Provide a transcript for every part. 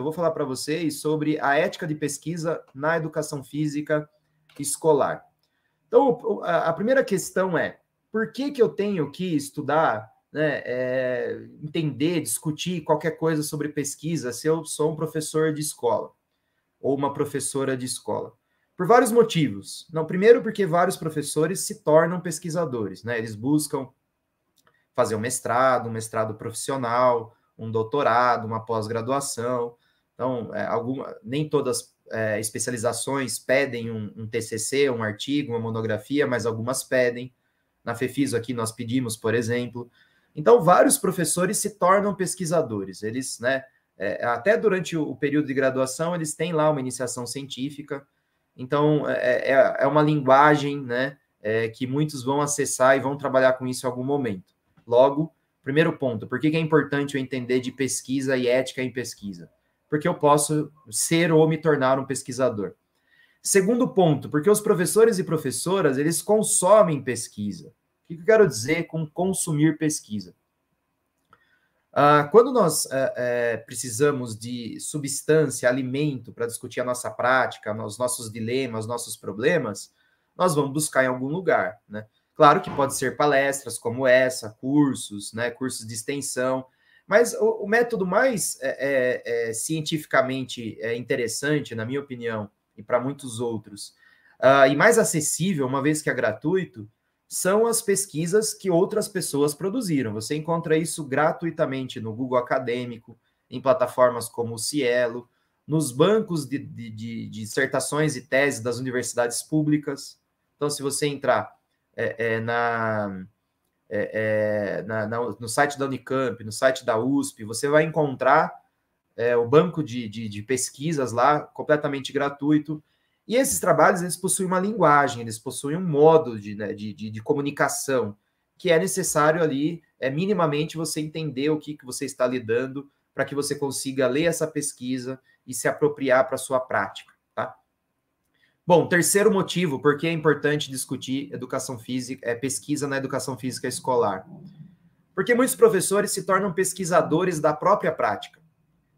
Eu vou falar para vocês sobre a ética de pesquisa na educação física escolar. Então, a primeira questão é: por que, que eu tenho que estudar, né, é, entender, discutir qualquer coisa sobre pesquisa se eu sou um professor de escola ou uma professora de escola? Por vários motivos. Não, primeiro, porque vários professores se tornam pesquisadores, né? Eles buscam fazer um mestrado, um mestrado profissional, um doutorado, uma pós-graduação. Então, é, alguma, nem todas é, especializações pedem um, um, TCC, um artigo, uma monografia, mas algumas pedem. Na Fefiso aqui nós pedimos, por exemplo. Então, vários professores se tornam pesquisadores. Eles, né, é, até durante o, período de graduação, eles têm lá uma iniciação científica. Então, é, é, é, é uma linguagem, né, é, que muitos vão acessar e vão trabalhar com isso em algum momento. Logo, primeiro ponto, por que, que é importante eu entender de pesquisa e ética em pesquisa? porque eu posso ser ou me tornar um pesquisador. Segundo ponto, porque os professores e professoras, eles consomem pesquisa. O que eu quero dizer com consumir pesquisa? Ah, quando nós eh, eh, precisamos de substância, alimento para discutir a nossa prática, os nossos dilemas, nossos problemas, nós vamos buscar em algum lugar, né? Claro que pode ser palestras como essa, cursos, né, cursos de extensão, mas o, o método mais é, é, é cientificamente é, interessante, na minha opinião, e para muitos outros, uh, e mais acessível, uma vez que é gratuito, são as pesquisas que outras pessoas produziram. Você encontra isso gratuitamente no Google Acadêmico, em plataformas como o Cielo, nos bancos de, de, de, dissertações e teses das universidades públicas. Então, se você entrar é, é, na é, é, na, na, no site da Unicamp, no site da USP, você vai encontrar é, o banco de, de, de, pesquisas lá, completamente gratuito. E esses trabalhos, eles possuem uma linguagem, eles possuem um modo de, né, de, de, de, comunicação que é necessário ali, é minimamente você entender o que, que você está lidando para que você consiga ler essa pesquisa e se apropriar para a sua prática. Bom, terceiro motivo, porque é importante discutir educação física, é, pesquisa na educação física escolar. Porque muitos professores se tornam pesquisadores da própria prática.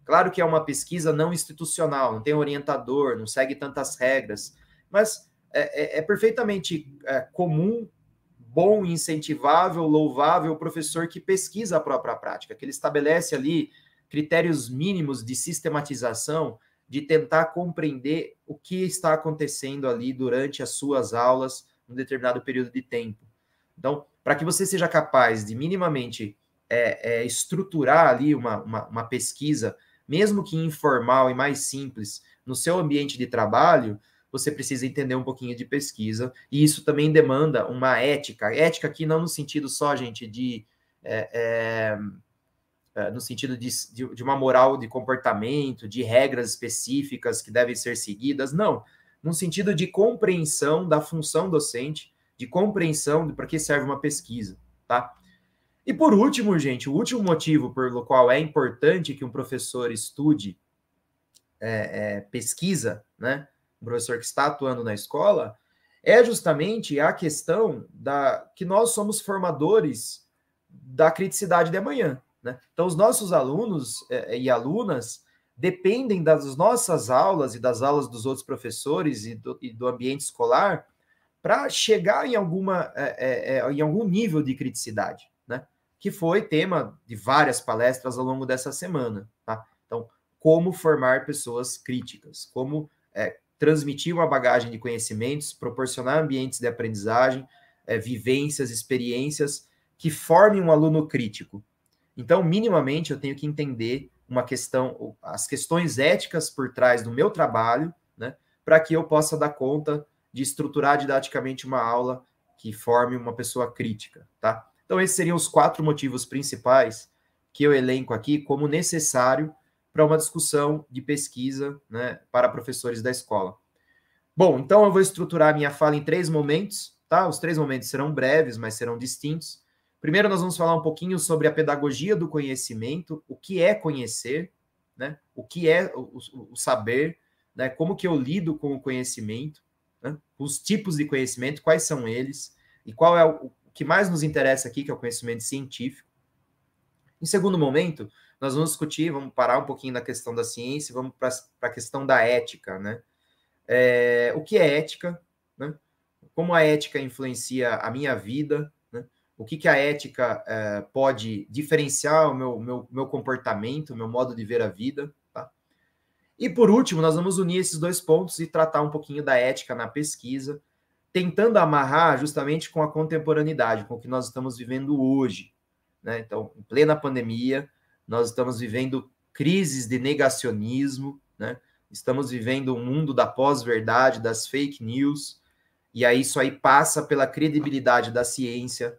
Claro que é uma pesquisa não institucional, não tem orientador, não segue tantas regras, mas é, é, é perfeitamente é, comum, bom, incentivável, louvável o professor que pesquisa a própria prática, que ele estabelece ali critérios mínimos de sistematização de tentar compreender o que está acontecendo ali durante as suas aulas, um determinado período de tempo. Então, para que você seja capaz de minimamente é, é, estruturar ali uma, uma, uma pesquisa, mesmo que informal e mais simples, no seu ambiente de trabalho, você precisa entender um pouquinho de pesquisa, e isso também demanda uma ética. Ética aqui não no sentido só, gente, de é, é, eh, no sentido de, de, uma moral de comportamento, de regras específicas que devem ser seguidas, não. no sentido de compreensão da função docente, de compreensão de para que serve uma pesquisa, tá? E por último, gente, o último motivo pelo qual é importante que um professor estude é, é, pesquisa, né? Um professor que está atuando na escola, é justamente a questão da que nós somos formadores da criticidade de amanhã. Né? Então, os nossos alunos é, é, e alunas dependem das nossas aulas e das aulas dos outros professores e do, e do ambiente escolar para chegar em, alguma, é, é, é, em algum nível de criticidade, né? que foi tema de várias palestras ao longo dessa semana. Tá? Então, como formar pessoas críticas, como é, transmitir uma bagagem de conhecimentos, proporcionar ambientes de aprendizagem, vivências, experiências que formem um aluno crítico então, minimamente, eu tenho que entender uma questão, as questões éticas por trás do meu trabalho, né, para que eu possa dar conta de estruturar didaticamente uma aula que forme uma pessoa crítica, tá? Então, esses seriam os quatro motivos principais que eu elenco aqui como necessário para uma discussão de pesquisa né, para professores da escola. Bom, então eu vou estruturar a minha fala em três momentos, tá? Os três momentos serão breves, mas serão distintos. Primeiro, nós vamos falar um pouquinho sobre a pedagogia do conhecimento, o que é conhecer, né? o que é o, o saber, né? como que eu lido com o conhecimento, né? os tipos de conhecimento, quais são eles, e qual é o, o que mais nos interessa aqui, que é o conhecimento científico. Em segundo momento, nós vamos discutir, vamos parar um pouquinho da questão da ciência, vamos para a questão da ética, né? É, o que é ética, né? Como a ética influencia a minha vida, o que, que a ética é, pode diferenciar o meu, meu, meu comportamento, meu modo de ver a vida. Tá? E por último, nós vamos unir esses dois pontos e tratar um pouquinho da ética na pesquisa, tentando amarrar justamente com a contemporaneidade, com o que nós estamos vivendo hoje. Né? Então, em plena pandemia, nós estamos vivendo crises de negacionismo, né? estamos vivendo um mundo da pós-verdade, das fake news, e aí isso aí passa pela credibilidade da ciência,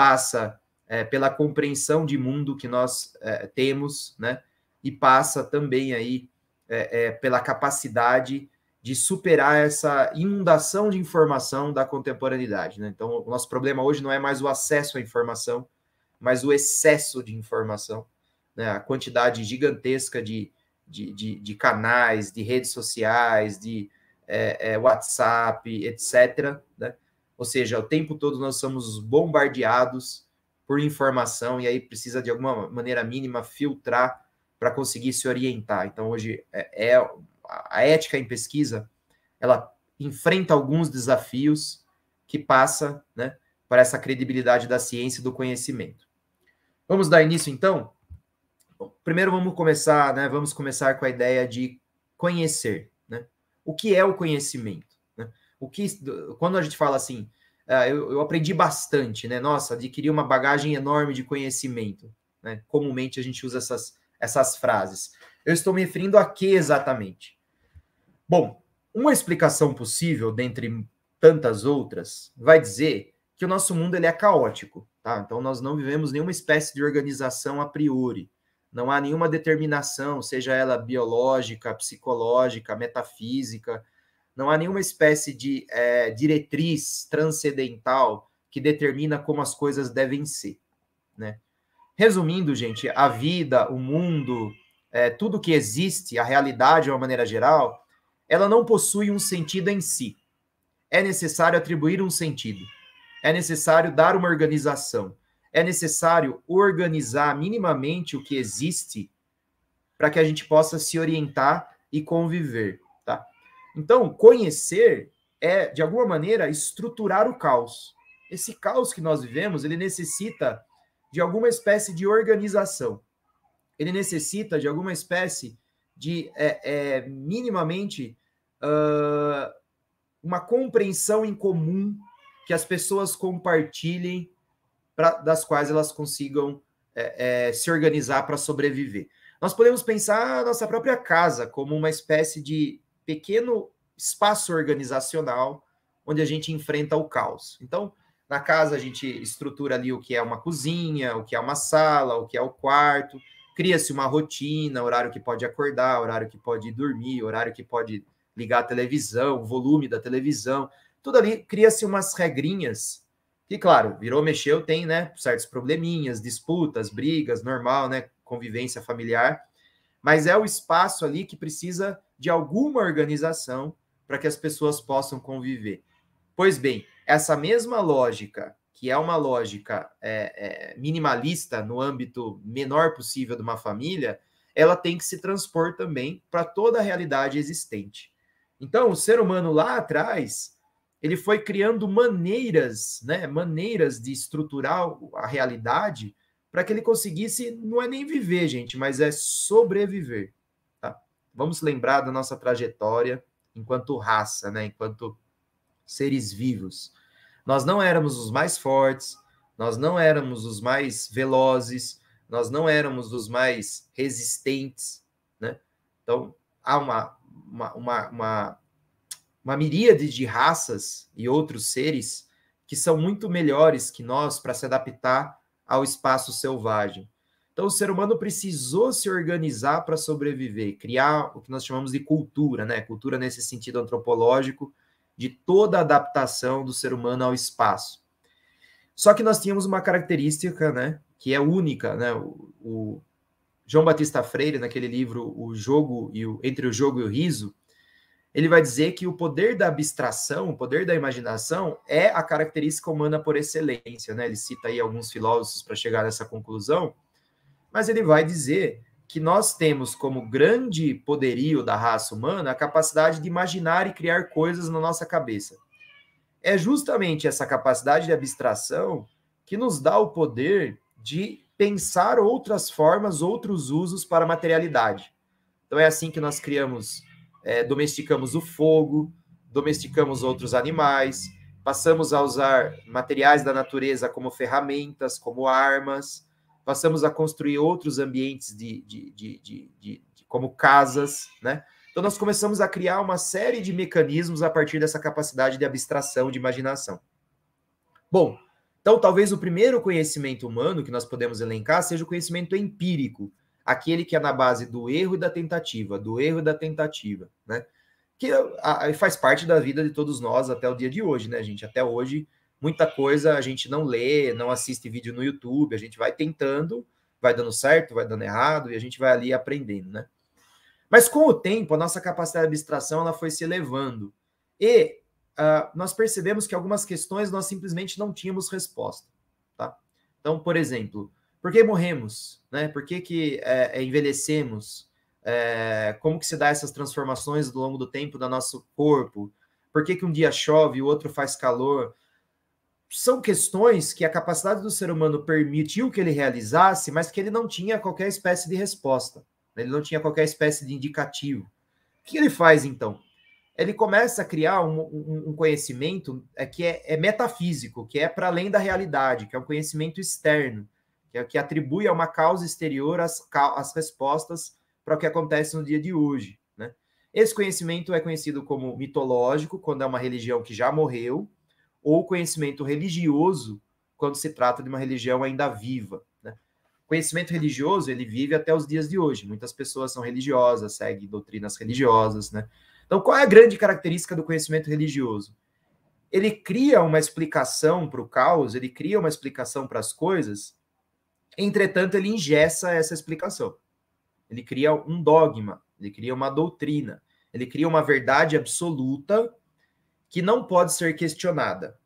passa é, pela compreensão de mundo que nós é, temos, né? E passa também aí é, é, pela capacidade de superar essa inundação de informação da contemporaneidade, né? Então, o nosso problema hoje não é mais o acesso à informação, mas o excesso de informação, né? A quantidade gigantesca de, de, de, de canais, de redes sociais, de é, é, WhatsApp, etc., né? Ou seja, o tempo todo nós somos bombardeados por informação e aí precisa de alguma maneira mínima filtrar para conseguir se orientar. Então hoje é, é a ética em pesquisa, ela enfrenta alguns desafios que passa, né, para essa credibilidade da ciência e do conhecimento. Vamos dar início então? primeiro vamos começar, né? Vamos começar com a ideia de conhecer, né? O que é o conhecimento? o que quando a gente fala assim, é, eu, eu, aprendi bastante, né? Nossa, adquiri uma bagagem enorme de conhecimento. Né? Comumente a gente usa essas, essas frases. Eu estou me referindo a que exatamente? Bom, uma explicação possível, dentre tantas outras, vai dizer que o nosso mundo ele é caótico, tá? Então nós não vivemos nenhuma espécie de organização a priori. Não há nenhuma determinação, seja ela biológica, psicológica, metafísica, não há nenhuma espécie de é, diretriz transcendental que determina como as coisas devem ser, né? Resumindo, gente, a vida, o mundo, é, tudo que existe, a realidade de uma maneira geral, ela não possui um sentido em si. É necessário atribuir um sentido. É necessário dar uma organização. É necessário organizar minimamente o que existe para que a gente possa se orientar e conviver. Então, conhecer é, de alguma maneira, estruturar o caos. Esse caos que nós vivemos, ele necessita de alguma espécie de organização. Ele necessita de alguma espécie de, é, é, minimamente, uh, uma compreensão em comum que as pessoas compartilhem, pra, das quais elas consigam é, é se organizar para sobreviver. Nós podemos pensar a ah, nossa própria casa como uma espécie de pequeno espaço organizacional onde a gente enfrenta o caos. Então, na casa a gente estrutura ali o que é uma cozinha, o que é uma sala, o que é o quarto, cria-se uma rotina, horário que pode acordar, horário que pode dormir, horário que pode ligar a televisão, volume da televisão, tudo ali cria-se umas regrinhas E claro, virou, mexeu, tem, né, certos probleminhas, disputas, brigas, normal, né, convivência familiar, mas é o espaço ali que precisa de alguma organização para que as pessoas possam conviver. Pois bem, essa mesma lógica, que é uma lógica é, é, minimalista no âmbito menor possível de uma família, ela tem que se transpor também para toda a realidade existente. Então, o ser humano lá atrás, ele foi criando maneiras, né, maneiras de estruturar a realidade para que ele conseguisse, não é nem viver, gente, mas é sobreviver vamos lembrar da nossa trajetória enquanto raça, né? enquanto seres vivos. Nós não éramos os mais fortes, nós não éramos os mais velozes, nós não éramos os mais resistentes. Né? Então, há uma, uma, uma, uma, uma miríade de raças e outros seres que são muito melhores que nós para se adaptar ao espaço selvagem. Então, o ser humano precisou se organizar para sobreviver, criar o que nós chamamos de cultura, né? Cultura nesse sentido antropológico, de toda a adaptação do ser humano ao espaço. Só que nós tínhamos uma característica, né? Que é única, né? O, o João Batista Freire, naquele livro O Jogo e o Entre o Jogo e o Riso, ele vai dizer que o poder da abstração, o poder da imaginação, é a característica humana por excelência, né? Ele cita aí alguns filósofos para chegar nessa conclusão mas ele vai dizer que nós temos como grande poderio da raça humana a capacidade de imaginar e criar coisas na nossa cabeça. É justamente essa capacidade de abstração que nos dá o poder de pensar outras formas, outros usos para a materialidade. Então é assim que nós criamos, é, domesticamos o fogo, domesticamos outros animais, passamos a usar materiais da natureza como ferramentas, como armas passamos a construir outros ambientes de, de, de, de, como casas, né? Então nós começamos a criar uma série de mecanismos a partir dessa capacidade de abstração, de imaginação. Bom, então talvez o primeiro conhecimento humano que nós podemos elencar seja o conhecimento empírico, aquele que é na base do erro e da tentativa, do erro e da tentativa, né? Que ah, faz parte da vida de todos nós até o dia de hoje, né, gente? Até hoje muita coisa a gente não lê, não assiste vídeo no YouTube, a gente vai tentando, vai dando certo, vai dando errado e a gente vai ali aprendendo, né? Mas com o tempo, a nossa capacidade de abstração ela foi se elevando e uh, nós percebemos que algumas questões nós simplesmente não tínhamos resposta, tá? Então, por exemplo, por que morremos, né? Por que, que é, é, envelhecemos? É, como que se dá essas transformações ao longo do tempo do nosso corpo? Por que, que um dia chove e o outro faz calor? são questões que a capacidade do ser humano permitiu que ele realizasse, mas que ele não tinha qualquer espécie de resposta, né? ele não tinha qualquer espécie de indicativo. O que ele faz então? Ele começa a criar um, um, um conhecimento é que é, é metafísico, que é para além da realidade, que é um conhecimento externo, que, é, que atribui a uma causa exterior as, as respostas para o que acontece no dia de hoje. Né? Esse conhecimento é conhecido como mitológico, quando é uma religião que já morreu, ou conhecimento religioso quando se trata de uma religião ainda viva. Né? Conhecimento religioso ele vive até os dias de hoje. Muitas pessoas são religiosas, seguem doutrinas religiosas, né? Então, qual é a grande característica do conhecimento religioso? Ele cria uma explicação para o caos, ele cria uma explicação para as coisas, entretanto, ele ingessa essa explicação. Ele cria um dogma, ele cria uma doutrina, ele cria uma verdade absoluta que não pode ser questionada.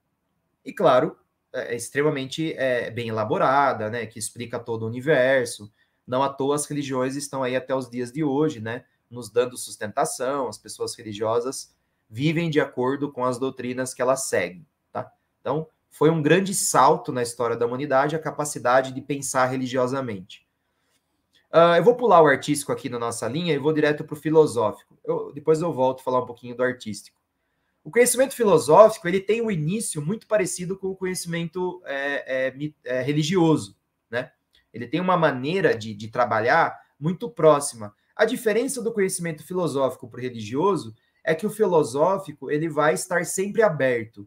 E claro, é, é extremamente é, bem elaborada, né, que explica todo o universo. Não à toa as religiões estão aí até os dias de hoje, né, nos dando sustentação. As pessoas religiosas vivem de acordo com as doutrinas que elas seguem, tá? Então, foi um grande salto na história da humanidade a capacidade de pensar religiosamente. Uh, eu vou pular o artístico aqui na nossa linha e vou direto para o filosófico. Eu, depois eu volto a falar um pouquinho do artístico. O conhecimento filosófico ele tem um início muito parecido com o conhecimento é, é, é, religioso, né? Ele tem uma maneira de, de trabalhar muito próxima. A diferença do conhecimento filosófico para o religioso é que o filosófico ele vai estar sempre aberto.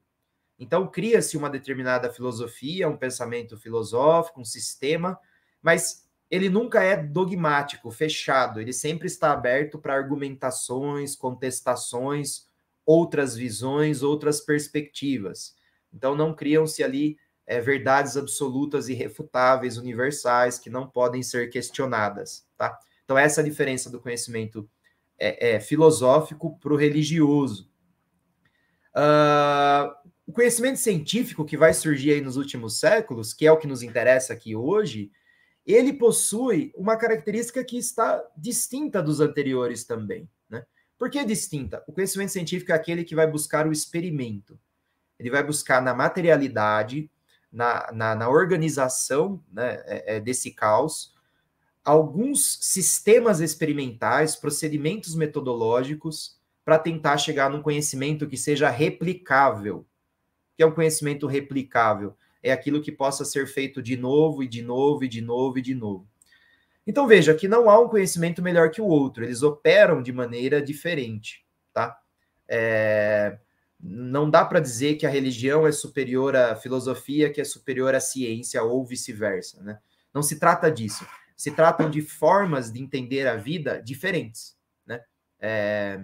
Então cria-se uma determinada filosofia, um pensamento filosófico, um sistema, mas ele nunca é dogmático, fechado. Ele sempre está aberto para argumentações, contestações outras visões, outras perspectivas. Então, não criam-se ali é, verdades absolutas, irrefutáveis, universais, que não podem ser questionadas. Tá? Então, essa é a diferença do conhecimento é, é, filosófico para o religioso. Uh, o conhecimento científico que vai surgir aí nos últimos séculos, que é o que nos interessa aqui hoje, ele possui uma característica que está distinta dos anteriores também. Por que distinta? O conhecimento científico é aquele que vai buscar o experimento. Ele vai buscar na materialidade, na, na, na organização né, é, é desse caos, alguns sistemas experimentais, procedimentos metodológicos para tentar chegar num conhecimento que seja replicável. O que é um conhecimento replicável? É aquilo que possa ser feito de novo e de novo e de novo e de novo. Então veja que não há um conhecimento melhor que o outro, eles operam de maneira diferente, tá? É, não dá para dizer que a religião é superior à filosofia, que é superior à ciência ou vice-versa, né? Não se trata disso. Se tratam de formas de entender a vida diferentes, né? É,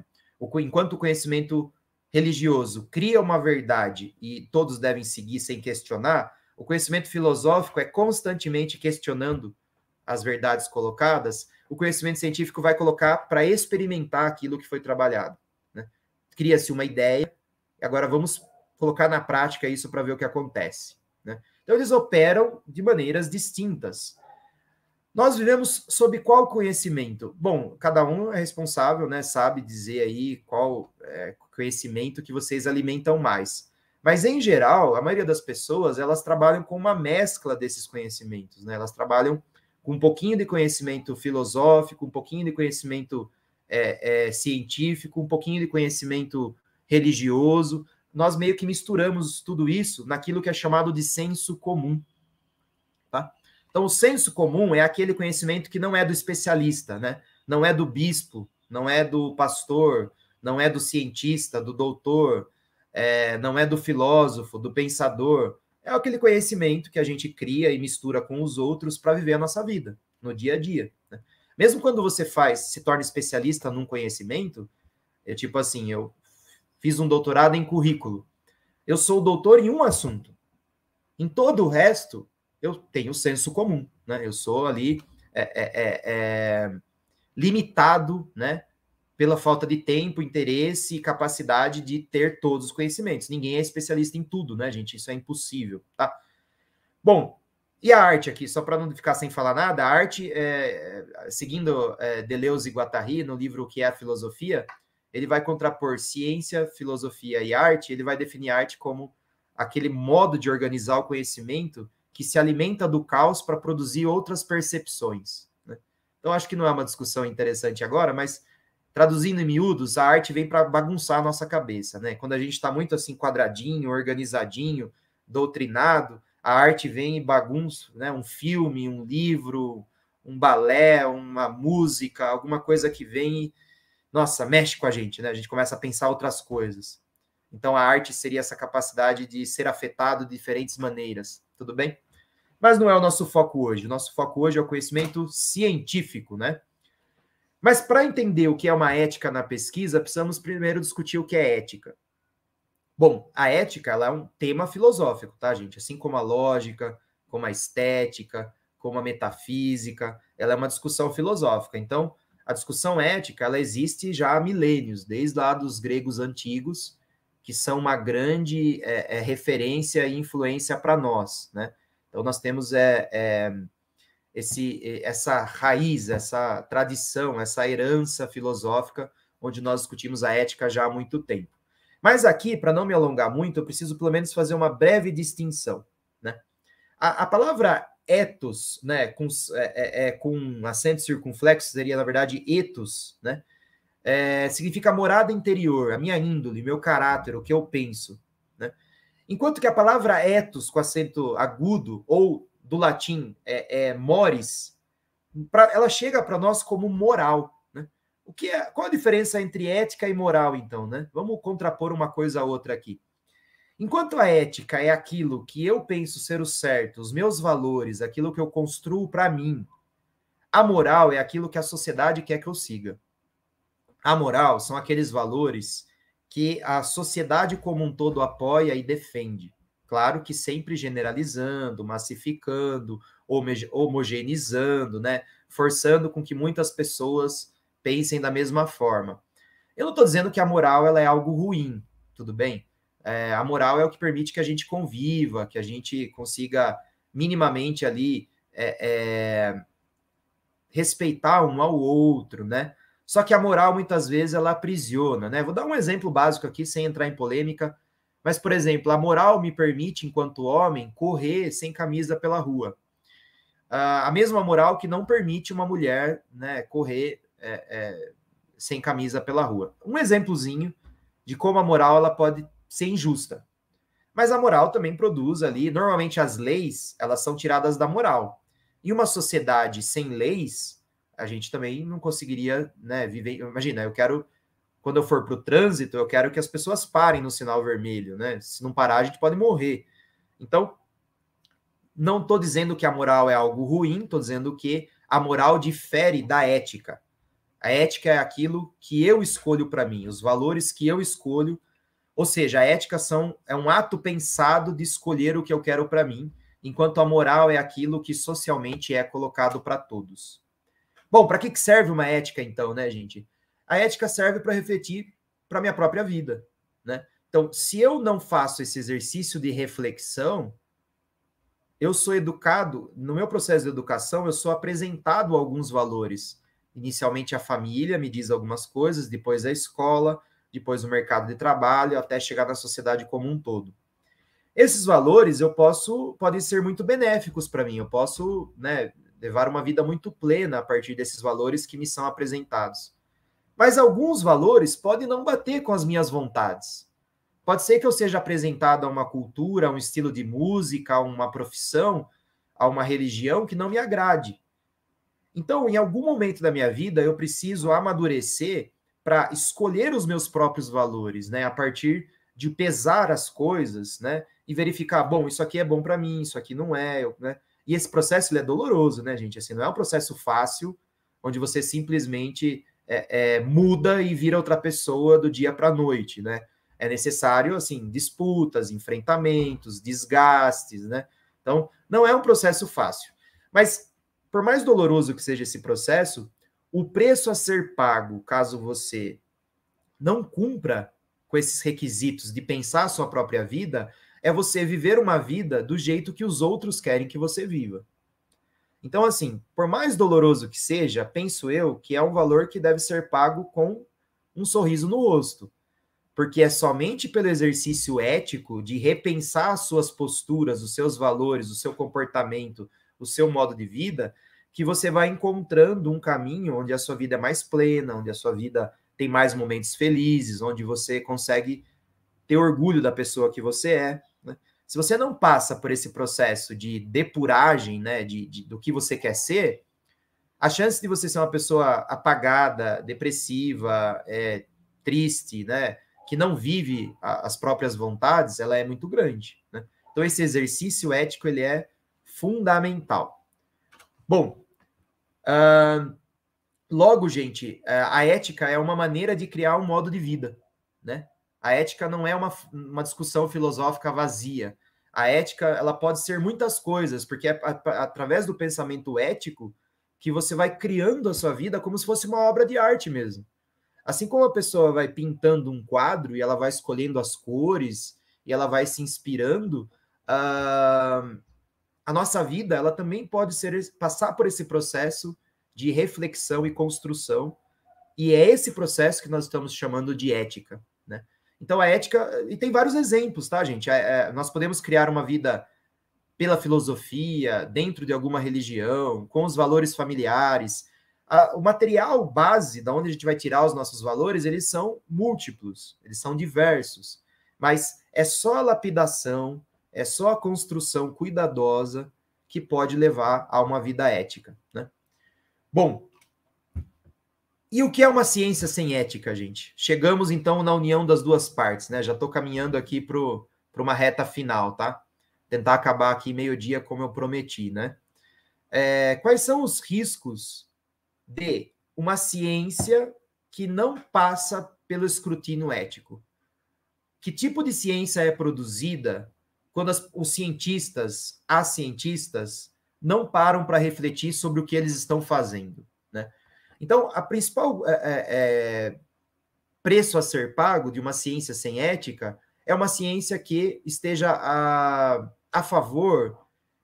enquanto o conhecimento religioso cria uma verdade e todos devem seguir sem questionar, o conhecimento filosófico é constantemente questionando as verdades colocadas, o conhecimento científico vai colocar para experimentar aquilo que foi trabalhado. Né? Cria-se uma ideia, agora vamos colocar na prática isso para ver o que acontece. Né? Então, eles operam de maneiras distintas. Nós vivemos sob qual conhecimento? Bom, cada um é responsável, né? Sabe dizer aí qual é, conhecimento que vocês alimentam mais. Mas em geral, a maioria das pessoas elas trabalham com uma mescla desses conhecimentos, né? Elas trabalham com um pouquinho de conhecimento filosófico, um pouquinho de conhecimento é, é, científico, um pouquinho de conhecimento religioso, nós meio que misturamos tudo isso naquilo que é chamado de senso comum. Tá? Então, o senso comum é aquele conhecimento que não é do especialista, né? não é do bispo, não é do pastor, não é do cientista, do doutor, é, não é do filósofo, do pensador, é aquele conhecimento que a gente cria e mistura com os outros para viver a nossa vida, no dia a dia. Né? Mesmo quando você faz, se torna especialista num conhecimento, é tipo assim, eu fiz um doutorado em currículo. Eu sou doutor em um assunto. Em todo o resto, eu tenho senso comum, né? Eu sou ali é, é, é, é limitado, né? pela falta de tempo, interesse e capacidade de ter todos os conhecimentos. Ninguém é especialista em tudo, né, gente? Isso é impossível, tá? Bom, e a arte aqui, só para não ficar sem falar nada, a arte, é, é seguindo é, Deleuze e Guattari no livro O que é a filosofia, ele vai contrapor ciência, filosofia e arte, ele vai definir a arte como aquele modo de organizar o conhecimento que se alimenta do caos para produzir outras percepções. Né? Então, acho que não é uma discussão interessante agora, mas traduzindo em miúdos, a arte vem para bagunçar a nossa cabeça, né? Quando a gente está muito assim quadradinho, organizadinho, doutrinado, a arte vem e bagunça, né? Um filme, um livro, um balé, uma música, alguma coisa que vem e, nossa, mexe com a gente, né? A gente começa a pensar outras coisas. Então a arte seria essa capacidade de ser afetado de diferentes maneiras, tudo bem? Mas não é o nosso foco hoje. O nosso foco hoje é o conhecimento científico, né? Mas para entender o que é uma ética na pesquisa, precisamos primeiro discutir o que é ética. Bom, a ética ela é um tema filosófico, tá, gente? Assim como a lógica, como a estética, como a metafísica, ela é uma discussão filosófica. Então, a discussão ética ela existe já há milênios, desde lá dos gregos antigos, que são uma grande é, é, referência e influência para nós, né? Então, nós temos é, é esse, essa raiz, essa tradição, essa herança filosófica, onde nós discutimos a ética já há muito tempo. Mas aqui, para não me alongar muito, eu preciso pelo menos fazer uma breve distinção. Né? A, a palavra ethos né, com, é, é, é com acento circunflexo, seria na verdade etos, né? É, significa morada interior, a minha índole, meu caráter, o que eu penso. Né? Enquanto que a palavra ethos com acento agudo, ou do latim é, é mores, pra, ela chega para nós como moral. Né? O que é, qual a diferença entre ética e moral, então? Né? Vamos contrapor uma coisa a outra aqui. Enquanto a ética é aquilo que eu penso ser o certo, os meus valores, aquilo que eu construo para mim, a moral é aquilo que a sociedade quer que eu siga. A moral são aqueles valores que a sociedade como um todo apoia e defende. Claro que sempre generalizando, massificando, homogeneizando, né? Forçando com que muitas pessoas pensem da mesma forma. Eu não estou dizendo que a moral ela é algo ruim, tudo bem? É, a moral é o que permite que a gente conviva, que a gente consiga minimamente ali é, é, respeitar um ao outro, né? Só que a moral muitas vezes ela aprisiona, né? Vou dar um exemplo básico aqui, sem entrar em polêmica, mas, por exemplo, a moral me permite, enquanto homem, correr sem camisa pela rua. Uh, a mesma moral que não permite uma mulher né, correr é, é, sem camisa pela rua. Um exemplozinho de como a moral ela pode ser injusta. Mas a moral também produz ali, normalmente as leis, elas são tiradas da moral. E uma sociedade sem leis, a gente também não conseguiria né, viver. Imagina, eu quero quando eu for para o trânsito, eu quero que as pessoas parem no sinal vermelho, né? Se não parar, a gente pode morrer. Então, não estou dizendo que a moral é algo ruim, estou dizendo que a moral difere da ética. A ética é aquilo que eu escolho para mim, os valores que eu escolho. Ou seja, a ética são, é um ato pensado de escolher o que eu quero para mim, enquanto a moral é aquilo que socialmente é colocado para todos. Bom, para que serve uma ética então, né, gente? a ética serve para refletir para minha própria vida, né? Então, se eu não faço esse exercício de reflexão, eu sou educado, no meu processo de educação, eu sou apresentado alguns valores. Inicialmente a família me diz algumas coisas, depois a escola, depois o mercado de trabalho, até chegar na sociedade como um todo. Esses valores eu posso podem ser muito benéficos para mim. Eu posso, né, levar uma vida muito plena a partir desses valores que me são apresentados. Mas alguns valores podem não bater com as minhas vontades. Pode ser que eu seja apresentado a uma cultura, a um estilo de música, a uma profissão, a uma religião que não me agrade. Então, em algum momento da minha vida, eu preciso amadurecer para escolher os meus próprios valores, né? A partir de pesar as coisas, né? E verificar, bom, isso aqui é bom para mim, isso aqui não é, né? E esse processo ele é doloroso, né, gente? Assim, não é um processo fácil, onde você simplesmente é, é, muda e vira outra pessoa do dia para a noite, né? É necessário, assim, disputas, enfrentamentos, desgastes, né? Então, não é um processo fácil. Mas, por mais doloroso que seja esse processo, o preço a ser pago caso você não cumpra com esses requisitos de pensar a sua própria vida é você viver uma vida do jeito que os outros querem que você viva. Então, assim, por mais doloroso que seja, penso eu que é um valor que deve ser pago com um sorriso no rosto, porque é somente pelo exercício ético de repensar as suas posturas, os seus valores, o seu comportamento, o seu modo de vida, que você vai encontrando um caminho onde a sua vida é mais plena, onde a sua vida tem mais momentos felizes, onde você consegue ter orgulho da pessoa que você é. Se você não passa por esse processo de depuragem, né, de, de do que você quer ser, a chance de você ser uma pessoa apagada, depressiva, é, triste, né, que não vive a, as próprias vontades, ela é muito grande. Né? Então esse exercício ético ele é fundamental. Bom, uh, logo gente, é, a ética é uma maneira de criar um modo de vida, né? A ética não é uma, uma discussão filosófica vazia. A ética, ela pode ser muitas coisas, porque é através do pensamento ético que você vai criando a sua vida como se fosse uma obra de arte mesmo. Assim como a pessoa vai pintando um quadro e ela vai escolhendo as cores e ela vai se inspirando, uh, a nossa vida ela também pode ser passar por esse processo de reflexão e construção. E é esse processo que nós estamos chamando de ética. Então a ética, e tem vários exemplos, tá, gente? É, é, nós podemos criar uma vida pela filosofia, dentro de alguma religião, com os valores familiares. A, o material base da onde a gente vai tirar os nossos valores, eles são múltiplos, eles são diversos. Mas é só a lapidação, é só a construção cuidadosa que pode levar a uma vida ética, né? Bom, e o que é uma ciência sem ética, gente? Chegamos então na união das duas partes, né? Já estou caminhando aqui para uma reta final, tá? Tentar acabar aqui meio-dia, como eu prometi, né? É, quais são os riscos de uma ciência que não passa pelo escrutínio ético? Que tipo de ciência é produzida quando as, os cientistas, as cientistas, não param para refletir sobre o que eles estão fazendo? Então, a principal é, é, é, preço a ser pago de uma ciência sem ética é uma ciência que esteja a, a favor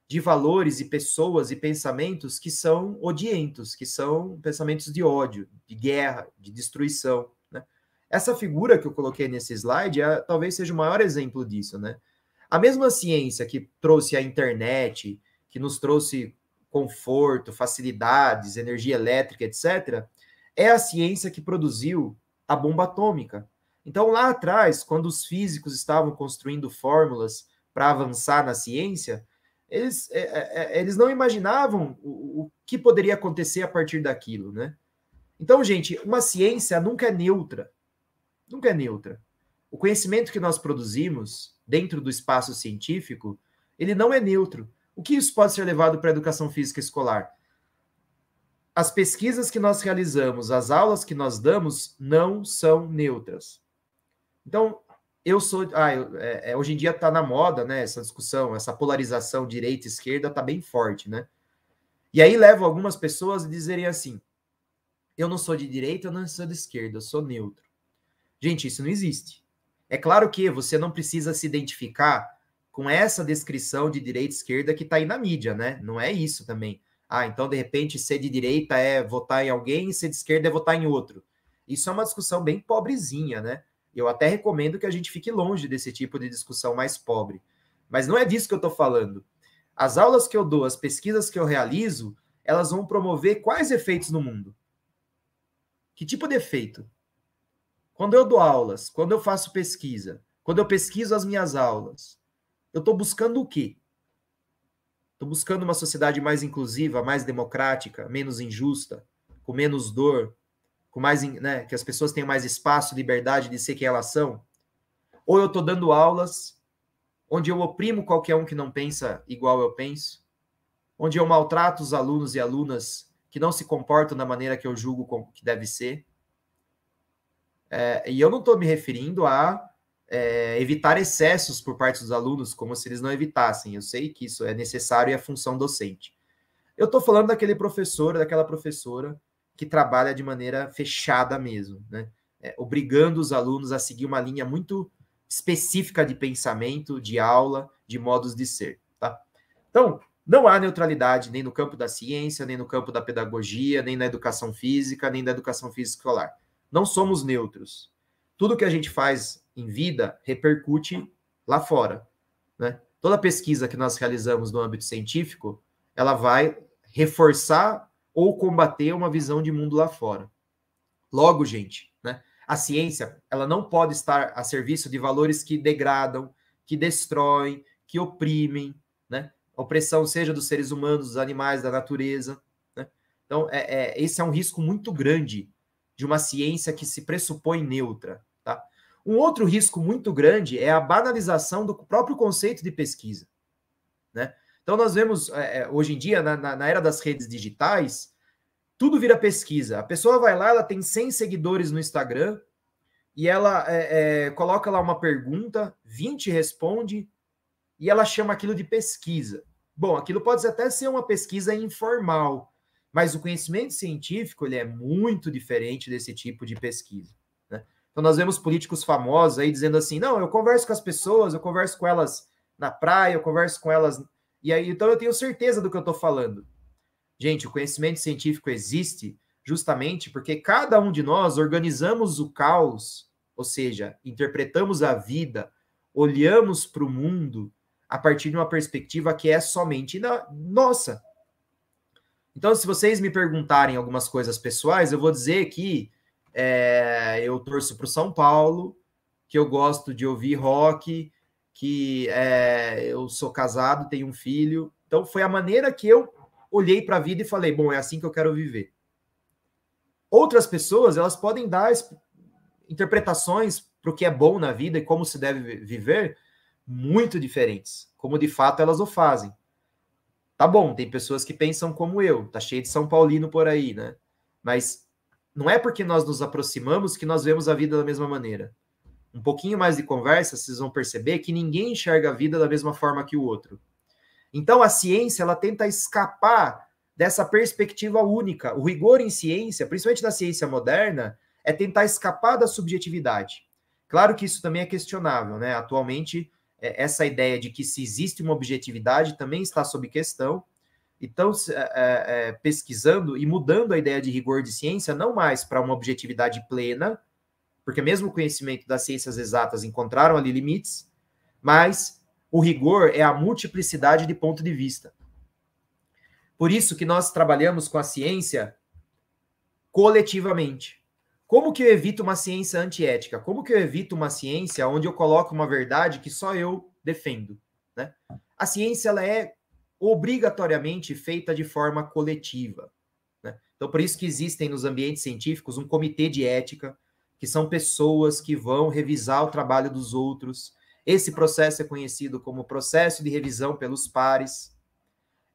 de valores e pessoas e pensamentos que são odientos, que são pensamentos de ódio, de guerra, de destruição. Né? Essa figura que eu coloquei nesse slide é, talvez seja o maior exemplo disso. Né? A mesma ciência que trouxe a internet, que nos trouxe conforto, facilidades, energia elétrica, etc., é a ciência que produziu a bomba atômica. Então, lá atrás, quando os físicos estavam construindo fórmulas para avançar na ciência, eles, é, é, é, eles não imaginavam o, o que poderia acontecer a partir daquilo, né? Então, gente, uma ciência nunca é neutra. Nunca é neutra. O conhecimento que nós produzimos dentro do espaço científico, ele não é neutro. O que isso pode ser levado para a educação física escolar? As pesquisas que nós realizamos, as aulas que nós damos, não são neutras. Então, eu sou. Ah, eu, é, é hoje em dia está na moda, né? Essa discussão, essa polarização direita e esquerda está bem forte, né? E aí levo algumas pessoas a dizerem assim: eu não sou de direita, eu não sou de esquerda, eu sou neutro. Gente, isso não existe. É claro que você não precisa se identificar com essa descrição de direita e esquerda que está aí na mídia, né? Não é isso também. Ah, então de repente ser de direita é votar em alguém e ser de esquerda é votar em outro. Isso é uma discussão bem pobrezinha, né? Eu até recomendo que a gente fique longe desse tipo de discussão mais pobre. Mas não é disso que eu estou falando. As aulas que eu dou, as pesquisas que eu realizo, elas vão promover quais efeitos no mundo? Que tipo de efeito? Quando eu dou aulas, quando eu faço pesquisa, quando eu pesquiso as minhas aulas, eu estou buscando o quê? Estou buscando uma sociedade mais inclusiva, mais democrática, menos injusta, com menos dor, com mais, né, que as pessoas tenham mais espaço, liberdade de ser quem elas são? Ou eu estou dando aulas onde eu oprimo qualquer um que não pensa igual eu penso, onde eu maltrato os alunos e alunas que não se comportam da maneira que eu julgo que deve ser. É, e eu não estou me referindo a é, evitar excessos por parte dos alunos, como se eles não evitassem. Eu sei que isso é necessário e é função docente. Eu estou falando daquele professor, daquela professora que trabalha de maneira fechada mesmo, né? É, obrigando os alunos a seguir uma linha muito específica de pensamento, de aula, de modos de ser. Tá? Então, não há neutralidade nem no campo da ciência, nem no campo da pedagogia, nem na educação física, nem da educação física escolar. Não somos neutros. Tudo que a gente faz em vida repercute lá fora. Né? Toda pesquisa que nós realizamos no âmbito científico, ela vai reforçar ou combater uma visão de mundo lá fora. Logo, gente, né, a ciência ela não pode estar a serviço de valores que degradam, que destroem, que oprimem, né? A opressão seja dos seres humanos, dos animais, da natureza. Né? Então, é, é, esse é um risco muito grande de uma ciência que se pressupõe neutra. Um outro risco muito grande é a banalização do próprio conceito de pesquisa. Né? Então, nós vemos é, é, hoje em dia, na, na, na, era das redes digitais, tudo vira pesquisa. A pessoa vai lá, ela tem 100 seguidores no Instagram e ela é, é, coloca lá uma pergunta, 20 responde e ela chama aquilo de pesquisa. Bom, aquilo pode até ser uma pesquisa informal, mas o conhecimento científico ele é muito diferente desse tipo de pesquisa. Então nós vemos políticos famosos aí dizendo assim: "Não, eu converso com as pessoas, eu converso com elas na praia, eu converso com elas e aí então eu tenho certeza do que eu estou falando". Gente, o conhecimento científico existe justamente porque cada um de nós organizamos o caos, ou seja, interpretamos a vida, olhamos para o mundo a partir de uma perspectiva que é somente na nossa. Então, se vocês me perguntarem algumas coisas pessoais, eu vou dizer que é, eu torço para o São Paulo, que eu gosto de ouvir rock, que é, eu sou casado, tenho um filho. Então foi a maneira que eu olhei para a vida e falei, bom, é assim que eu quero viver. Outras pessoas, elas podem dar interpretações para o que é bom na vida e como se deve viver muito diferentes, como de fato elas o fazem. Tá bom, tem pessoas que pensam como eu, tá cheio de São Paulino por aí, né? Mas não é porque nós nos aproximamos que nós vemos a vida da mesma maneira. Um pouquinho mais de conversa, vocês vão perceber que ninguém enxerga a vida da mesma forma que o outro. Então a ciência ela tenta escapar dessa perspectiva única. O rigor em ciência, principalmente na ciência moderna, é tentar escapar da subjetividade. Claro que isso também é questionável, né? Atualmente é, essa ideia de que se existe uma objetividade também está sob questão, e estão é, é, é, pesquisando e mudando a ideia de rigor de ciência não mais para uma objetividade plena, porque mesmo o conhecimento das ciências exatas encontraram ali limites, mas o rigor é a multiplicidade de ponto de vista. Por isso que nós trabalhamos com a ciência coletivamente. Como que eu evito uma ciência antiética? Como que eu evito uma ciência onde eu coloco uma verdade que só eu defendo? Né? A ciência ela é obrigatoriamente feita de forma coletiva. Né? Então, por isso que existem nos ambientes científicos um comitê de ética, que são pessoas que vão revisar o trabalho dos outros. Esse processo é conhecido como processo de revisão pelos pares.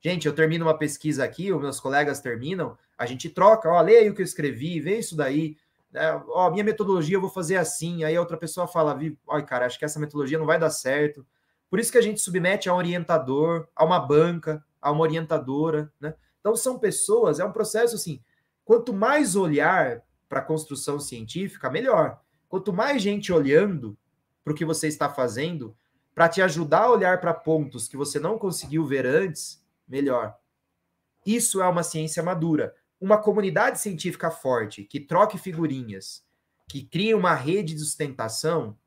Gente, eu termino uma pesquisa aqui, os meus colegas terminam, a gente troca, ó, leia o que eu escrevi, vê isso daí, é, ó, minha metodologia eu vou fazer assim, aí a outra pessoa fala, ai, cara, acho que essa metodologia não vai dar certo, por isso que a gente submete a um orientador, a uma banca, a uma orientadora, né? Então são pessoas, é um processo assim, quanto mais olhar para a construção científica, melhor. Quanto mais gente olhando para o que você está fazendo, para te ajudar a olhar para pontos que você não conseguiu ver antes, melhor. Isso é uma ciência madura. Uma comunidade científica forte, que troque figurinhas, que crie uma rede de sustentação,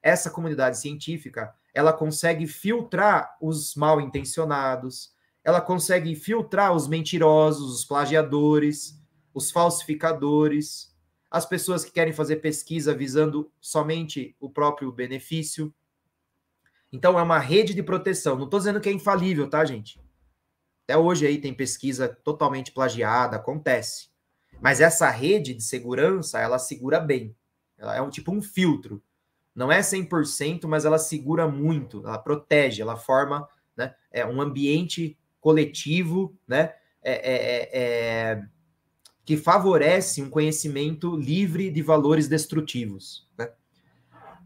essa comunidade científica, ela consegue filtrar os mal intencionados, ela consegue filtrar os mentirosos, os plagiadores, os falsificadores, as pessoas que querem fazer pesquisa visando somente o próprio benefício. Então é uma rede de proteção. Não estou dizendo que é infalível, tá, gente? Até hoje aí tem pesquisa totalmente plagiada, acontece. Mas essa rede de segurança, ela segura bem. Ela é um tipo um filtro não é 100%, mas ela segura muito, ela protege, ela forma né, é, um ambiente coletivo, né? É, é, é, é que favorece um conhecimento livre de valores destrutivos. Né?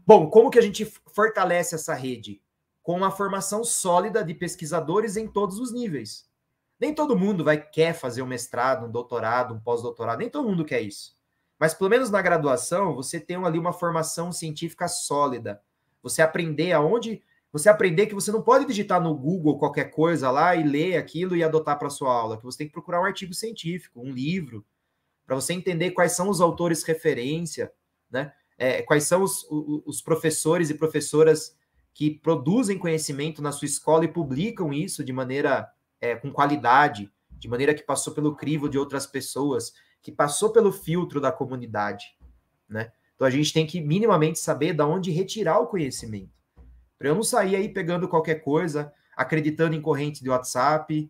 Bom, como que a gente fortalece essa rede? Com a formação sólida de pesquisadores em todos os níveis. Nem todo mundo vai quer fazer um mestrado, um doutorado, um pós-doutorado, nem todo mundo quer isso. Mas pelo menos na graduação, você tem ali uma formação científica sólida. Você aprender aonde. Você aprender que você não pode digitar no Google qualquer coisa lá e ler aquilo e adotar para sua aula, que você tem que procurar um artigo científico, um livro, para você entender quais são os autores referência, né? É, quais são os, os professores e professoras que produzem conhecimento na sua escola e publicam isso de maneira é, com qualidade, de maneira que passou pelo crivo de outras pessoas que passou pelo filtro da comunidade, né? Então a gente tem que minimamente saber da onde retirar o conhecimento. Para eu não sair aí pegando qualquer coisa, acreditando em corrente de WhatsApp,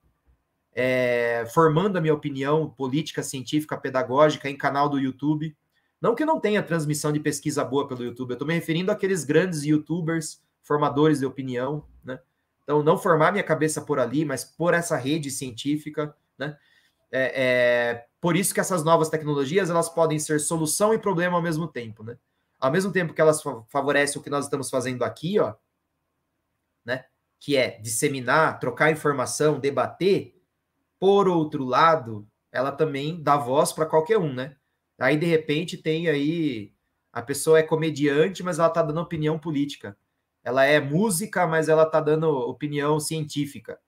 é, formando a minha opinião política, científica, pedagógica em canal do YouTube. Não que não tenha transmissão de pesquisa boa pelo YouTube, eu estou me referindo àqueles grandes youtubers, formadores de opinião, né? Então, não formar minha cabeça por ali, mas por essa rede científica, né? É, é, por isso que essas novas tecnologias elas podem ser solução e problema ao mesmo tempo, né? Ao mesmo tempo que elas favorecem o que nós estamos fazendo aqui, ó, né? Que é disseminar, trocar informação, debater. Por outro lado, ela também dá voz para qualquer um, né? Aí de repente tem aí a pessoa é comediante, mas ela está dando opinião política. Ela é música, mas ela está dando opinião científica,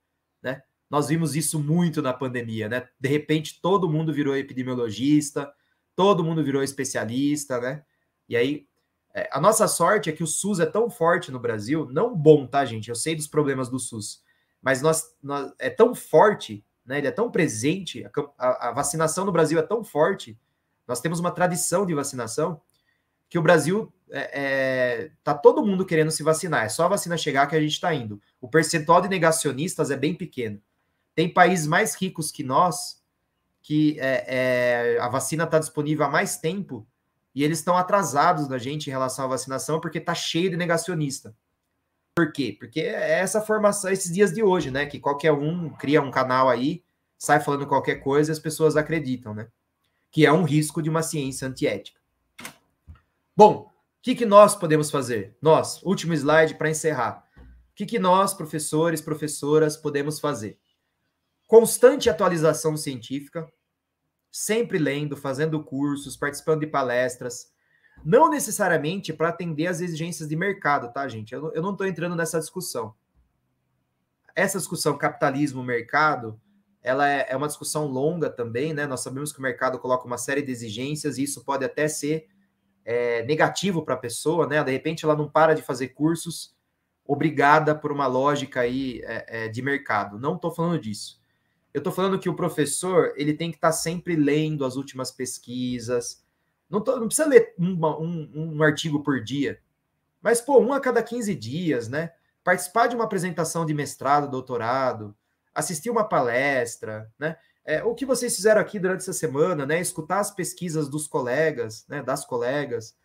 né? Nós vimos isso muito na pandemia, né? De repente todo mundo virou epidemiologista, todo mundo virou especialista, né? E aí é, a nossa sorte é que o SUS é tão forte no Brasil, não bom, tá, gente? Eu sei dos problemas do SUS, mas nós, nós é tão forte, né? Ele é tão presente, a, a vacinação no Brasil é tão forte, nós temos uma tradição de vacinação que o Brasil é, é, tá todo mundo querendo se vacinar. É só a vacina chegar que a gente está indo. O percentual de negacionistas é bem pequeno. Tem países mais ricos que nós que é, é, a vacina está disponível há mais tempo e eles estão atrasados da gente em relação à vacinação porque está cheio de negacionista. Por quê? Porque é essa formação, esses dias de hoje, né? Que qualquer um cria um canal aí, sai falando qualquer coisa e as pessoas acreditam, né? Que é um risco de uma ciência antiética. Bom, o que, que nós podemos fazer? Nós, último slide para encerrar. O que, que nós, professores, professoras, podemos fazer? constante atualização científica, sempre lendo, fazendo cursos, participando de palestras, não necessariamente para atender às exigências de mercado, tá, gente? Eu, eu não estou entrando nessa discussão. Essa discussão capitalismo-mercado, ela é, é uma discussão longa também, né? Nós sabemos que o mercado coloca uma série de exigências e isso pode até ser é, negativo para a pessoa, né? De repente ela não para de fazer cursos obrigada por uma lógica aí é, é, de mercado. Não estou falando disso. Eu estou falando que o professor ele tem que estar tá sempre lendo as últimas pesquisas. Não, tô, não precisa ler uma, um, um artigo por dia, mas, pô, um a cada 15 dias, né? Participar de uma apresentação de mestrado, doutorado, assistir uma palestra, né? É, o que vocês fizeram aqui durante essa semana, né? Escutar as pesquisas dos colegas, né? Das colegas.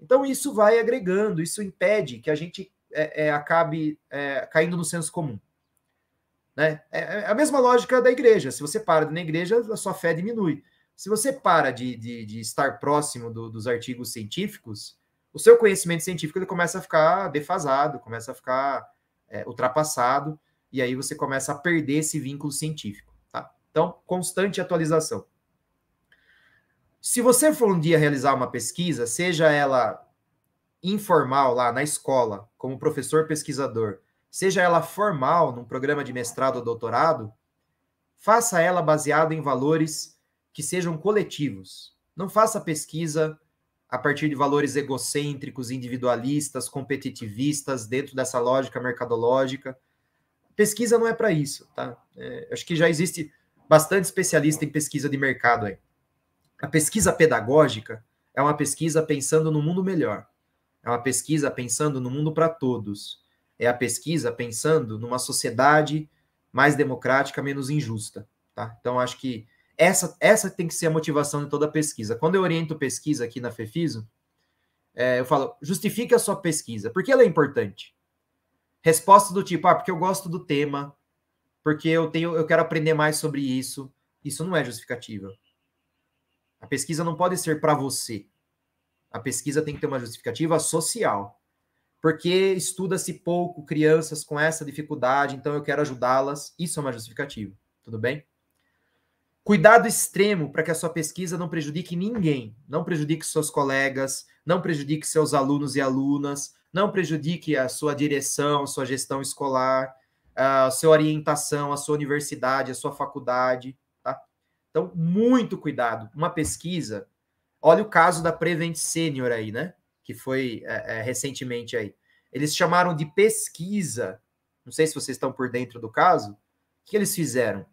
Então, isso vai agregando, isso impede que a gente é, é, acabe é, caindo no senso comum. Né? É, é, é a mesma lógica da igreja. Se você para na igreja, a sua fé diminui. Se você para de, de, de estar próximo do, dos artigos científicos, o seu conhecimento científico ele começa a ficar defasado, começa a ficar é, ultrapassado, e aí você começa a perder esse vínculo científico. Tá? Então, constante atualização. Se você for um dia realizar uma pesquisa, seja ela informal lá na escola, como professor pesquisador, seja ela formal, num programa de mestrado ou doutorado, faça ela baseada em valores que sejam coletivos. Não faça pesquisa a partir de valores egocêntricos, individualistas, competitivistas, dentro dessa lógica mercadológica. Pesquisa não é para isso, tá? É, acho que já existe bastante especialista em pesquisa de mercado aí. A pesquisa pedagógica é uma pesquisa pensando no mundo melhor. É uma pesquisa pensando no mundo para todos é a pesquisa pensando numa sociedade mais democrática, menos injusta. Tá? Então, acho que essa, essa tem que ser a motivação de toda pesquisa. Quando eu oriento pesquisa aqui na Fefiso, é, eu falo, justifique a sua pesquisa. Por que ela é importante? Resposta do tipo, ah, porque eu gosto do tema, porque eu tenho, eu quero aprender mais sobre isso. Isso não é justificativa. A pesquisa não pode ser para você. A pesquisa tem que ter uma justificativa social porque estuda-se pouco crianças com essa dificuldade, então eu quero ajudá-las. Isso é uma justificativa, tudo bem? Cuidado extremo para que a sua pesquisa não prejudique ninguém, não prejudique seus colegas, não prejudique seus alunos e alunas, não prejudique a sua direção, a sua gestão escolar, a sua orientação, a sua universidade, a sua faculdade, tá? Então, muito cuidado. Uma pesquisa, olha o caso da Prevent Senior aí, né? que foi é, é, recentemente aí. Eles chamaram de pesquisa. Não sei se vocês estão por dentro do caso. O que eles fizeram?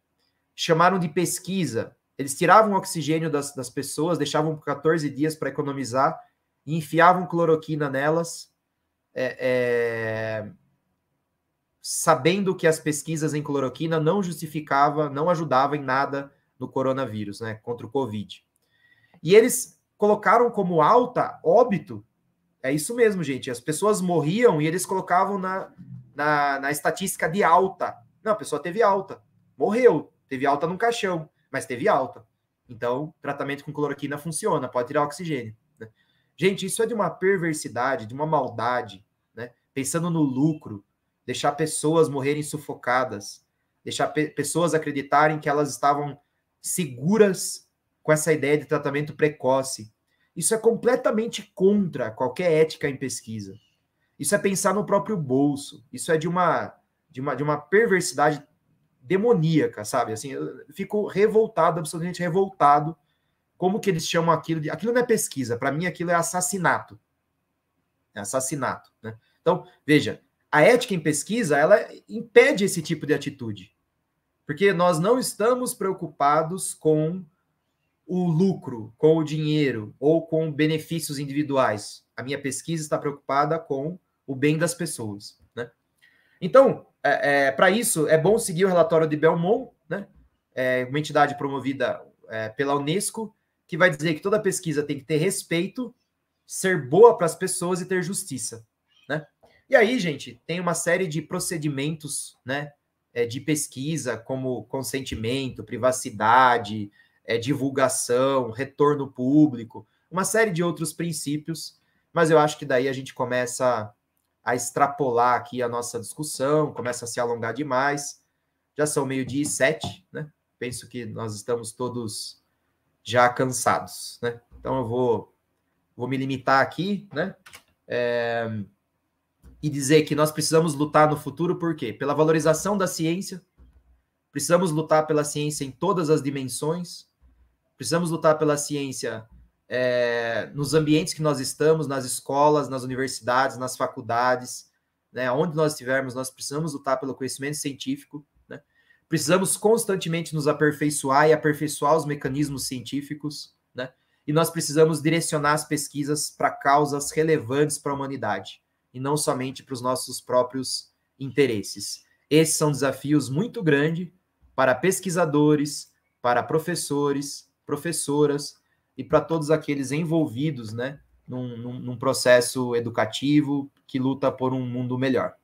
Chamaram de pesquisa. Eles tiravam oxigênio das, das pessoas, deixavam por 14 dias para economizar e enfiavam cloroquina nelas, é, é, sabendo que as pesquisas em cloroquina não justificava, não ajudava em nada no coronavírus, né, contra o Covid. E eles colocaram como alta óbito é isso mesmo, gente. As pessoas morriam e eles colocavam na, na, na estatística de alta. Não, a pessoa teve alta. Morreu. Teve alta num caixão, mas teve alta. Então, tratamento com cloroquina funciona, pode tirar oxigênio. Né? Gente, isso é de uma perversidade, de uma maldade, né? Pensando no lucro, deixar pessoas morrerem sufocadas, deixar pe pessoas acreditarem que elas estavam seguras com essa ideia de tratamento precoce. Isso é completamente contra qualquer ética em pesquisa. Isso é pensar no próprio bolso. Isso é de uma de uma, de uma perversidade demoníaca, sabe? Assim, eu fico revoltado, absolutamente revoltado. Como que eles chamam aquilo de aquilo não é pesquisa, para mim aquilo é assassinato. É assassinato, né? Então, veja, a ética em pesquisa, ela impede esse tipo de atitude. Porque nós não estamos preocupados com o lucro, com o dinheiro ou com benefícios individuais. A minha pesquisa está preocupada com o bem das pessoas. Né? Então, é, é, para isso, é bom seguir o relatório de Belmont, né? É, uma entidade promovida é, pela Unesco, que vai dizer que toda pesquisa tem que ter respeito, ser boa para as pessoas e ter justiça. Né? E aí, gente, tem uma série de procedimentos né, é, de pesquisa, como consentimento, privacidade, é, divulgação, retorno público, uma série de outros princípios, mas eu acho que daí a gente começa a extrapolar aqui a nossa discussão, começa a se alongar demais. Já são meio-dia e sete, né? Penso que nós estamos todos já cansados, né? Então eu vou, vou me limitar aqui, né? É, e dizer que nós precisamos lutar no futuro por quê? Pela valorização da ciência, precisamos lutar pela ciência em todas as dimensões, precisamos lutar pela ciência é, nos ambientes que nós estamos, nas escolas, nas universidades, nas faculdades, né, onde nós estivermos, nós precisamos lutar pelo conhecimento científico. Né? Precisamos constantemente nos aperfeiçoar e aperfeiçoar os mecanismos científicos. Né? E nós precisamos direcionar as pesquisas para causas relevantes para a humanidade e não somente para os nossos próprios interesses. Esses são desafios muito grandes para pesquisadores, para professores, professoras e para todos aqueles envolvidos né, num, num, num processo educativo que luta por um mundo melhor.